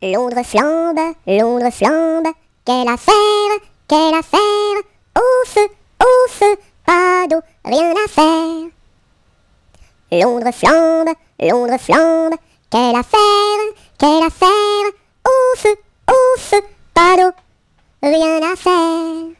Londres flambe, Londres flambe, quelle affaire, quelle affaire, au feu, au feu, pas d'eau, rien à faire. Londres flambe, Londres flambe, quelle affaire, quelle affaire, au feu, au feu, pas d'eau, rien à faire.